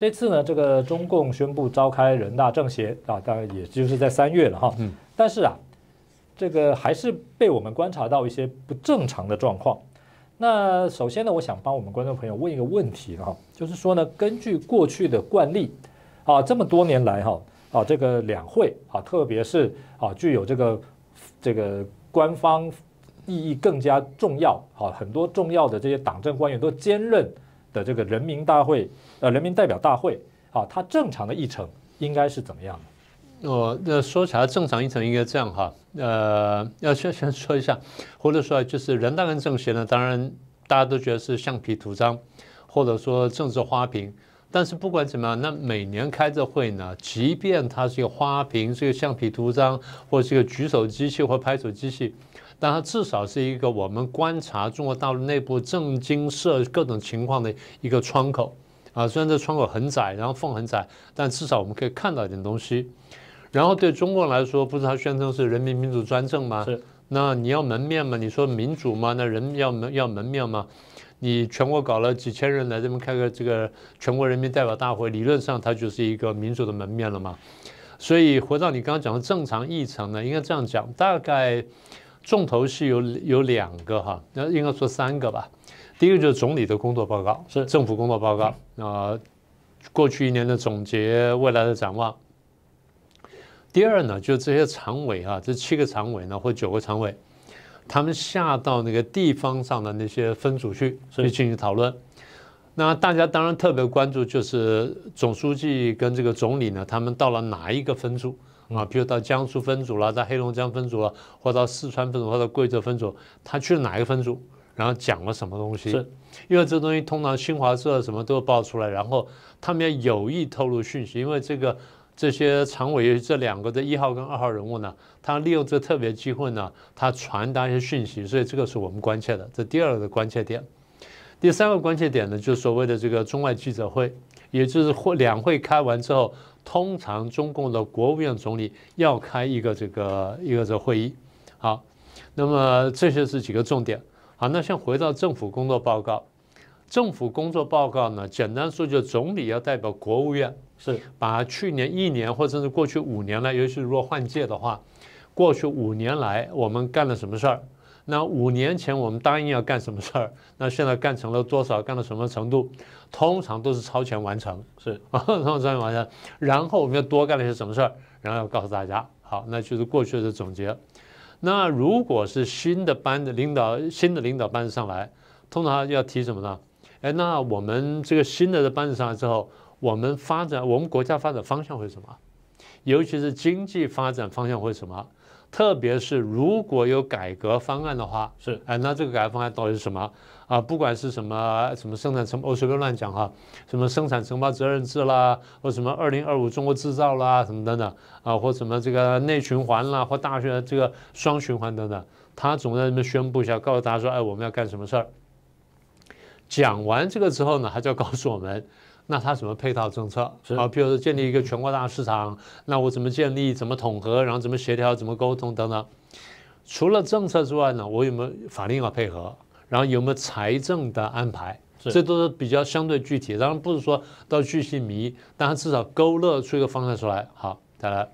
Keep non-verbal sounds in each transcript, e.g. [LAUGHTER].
这次呢，这个中共宣布召开人大政协啊，当然也就是在三月了哈。嗯。但是啊，这个还是被我们观察到一些不正常的状况。那首先呢，我想帮我们观众朋友问一个问题啊，就是说呢，根据过去的惯例啊，这么多年来哈啊，这个两会啊，特别是啊，具有这个这个官方意义更加重要啊，很多重要的这些党政官员都兼任。的这个人民大会，呃，人民代表大会啊，它正常的议程应该是怎么样的？哦，那说起来，正常议程应该这样哈，呃，要先 [LAUGHS] 先说一下，或者说就是人大跟政协呢，当然大家都觉得是橡皮图章，或者说政治花瓶。但是不管怎么样，那每年开着会呢，即便它是一个花瓶，是一个橡皮图章，或者是一个举手机器或拍手机器，但它至少是一个我们观察中国大陆内部政经社各种情况的一个窗口啊。虽然这窗口很窄，然后缝很窄，但至少我们可以看到一点东西。然后对中国来说，不是它宣称是人民民主专政吗？是。那你要门面吗？你说民主吗？那人要门要门面吗？你全国搞了几千人来这边开个这个全国人民代表大会，理论上它就是一个民主的门面了嘛。所以回到你刚刚讲的正常议程呢，应该这样讲，大概重头戏有有两个哈，那应该说三个吧。第一个就是总理的工作报告，是政府工作报告，啊，过去一年的总结，未来的展望。第二呢，就这些常委啊，这七个常委呢或九个常委。他们下到那个地方上的那些分组去，所以进行讨论。那大家当然特别关注，就是总书记跟这个总理呢，他们到了哪一个分组啊？比如到江苏分组了，在黑龙江分组了，或到四川分组，或者贵州分组，他去了哪一个分组，然后讲了什么东西？是，因为这东西通常新华社什么都会报出来，然后他们要有意透露讯息，因为这个。这些常委这两个的一号跟二号人物呢，他利用这特别机会呢，他传达一些讯息，所以这个是我们关切的，这第二个关切点。第三个关切点呢，就是所谓的这个中外记者会，也就是两会开完之后，通常中共的国务院总理要开一个这个一个这会议。好，那么这些是几个重点。好，那像回到政府工作报告。政府工作报告呢，简单说就总理要代表国务院，是把去年一年或者是过去五年来，尤其是如果换届的话，过去五年来我们干了什么事儿，那五年前我们答应要干什么事儿，那现在干成了多少，干到什么程度，通常都是超前完成，是啊，[LAUGHS] 超前完成，然后我们要多干了一些什么事儿，然后要告诉大家，好，那就是过去的总结。那如果是新的班子领导，新的领导班子上来，通常要提什么呢？哎，那我们这个新的的班子上来之后，我们发展，我们国家发展方向会什么？尤其是经济发展方向会什么？特别是如果有改革方案的话，是哎，那这个改革方案到底是什么啊？不管是什么什么生产承，我随便乱讲哈，什么生产承包责任制啦，或什么二零二五中国制造啦什么等等啊，或什么这个内循环啦，或大学这个双循环等等，他总在那边宣布一下，告诉大家说，哎，我们要干什么事儿？讲完这个之后呢，他就要告诉我们，[LAUGHS] 那他什么配套政策啊？比如说建立一个全国大市场，那我怎么建立？怎么统合？然后怎么协调？怎么沟通？等等。除了政策之外呢，我有没有法令要配合？然后有没有财政的安排？这都是比较相对具体，当然不是说到具体迷，但他至少勾勒出一个方向出来。好，再来。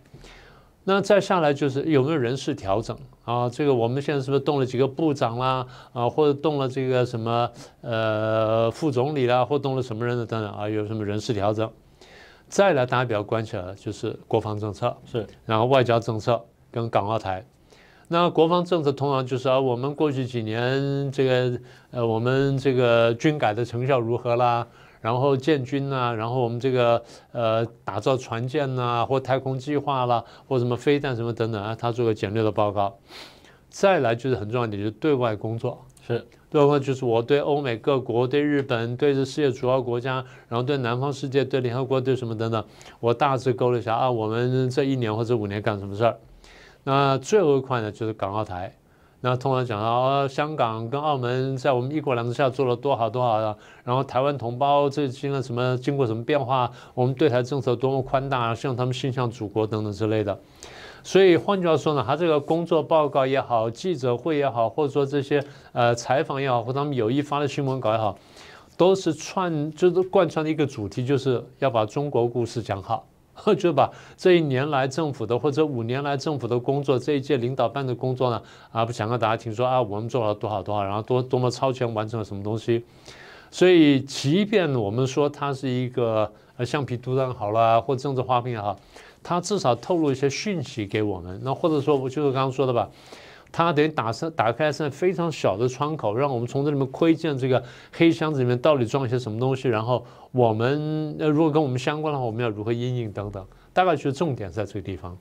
那再下来就是有没有人事调整啊？这个我们现在是不是动了几个部长啦？啊，或者动了这个什么呃副总理啦，或动了什么人的等等啊，有什么人事调整？再来，大家比较关心的就是国防政策，是，然后外交政策跟港澳台。那国防政策通常就是啊，我们过去几年这个呃，我们这个军改的成效如何啦？然后建军呐，然后我们这个呃打造船舰呐，或太空计划啦，或什么飞弹什么等等啊，他做个简略的报告。再来就是很重要的，点，就是对外工作，是对外就是我对欧美各国、对日本、对这世界主要国家，然后对南方世界、对联合国、对什么等等，我大致勾了一下啊，我们这一年或者五年干什么事儿。那最后一块呢，就是港澳台。那通常讲啊，香港跟澳门在我们一国两制下做了多好多好的，然后台湾同胞最近啊什么经过什么变化，我们对台政策多么宽大啊，希望他们心向祖国等等之类的。所以换句话说呢，他这个工作报告也好，记者会也好，或者说这些呃采访也好，或他们有意发的新闻稿也好，都是串就是贯穿的一个主题，就是要把中国故事讲好。[LAUGHS] 就把这一年来政府的或者五年来政府的工作，这一届领导班子的工作呢，啊，不想让大家听说啊，我们做了多少多少，然后多多么超前完成了什么东西。所以，即便我们说它是一个橡皮图章好了，或政治花面好，它至少透露一些讯息给我们。那或者说，我就是刚刚说的吧。它等于打上打开是非常小的窗口，让我们从这里面窥见这个黑箱子里面到底装一些什么东西。然后我们呃，如果跟我们相关的话，我们要如何应对等等，大概就是重点在这个地方。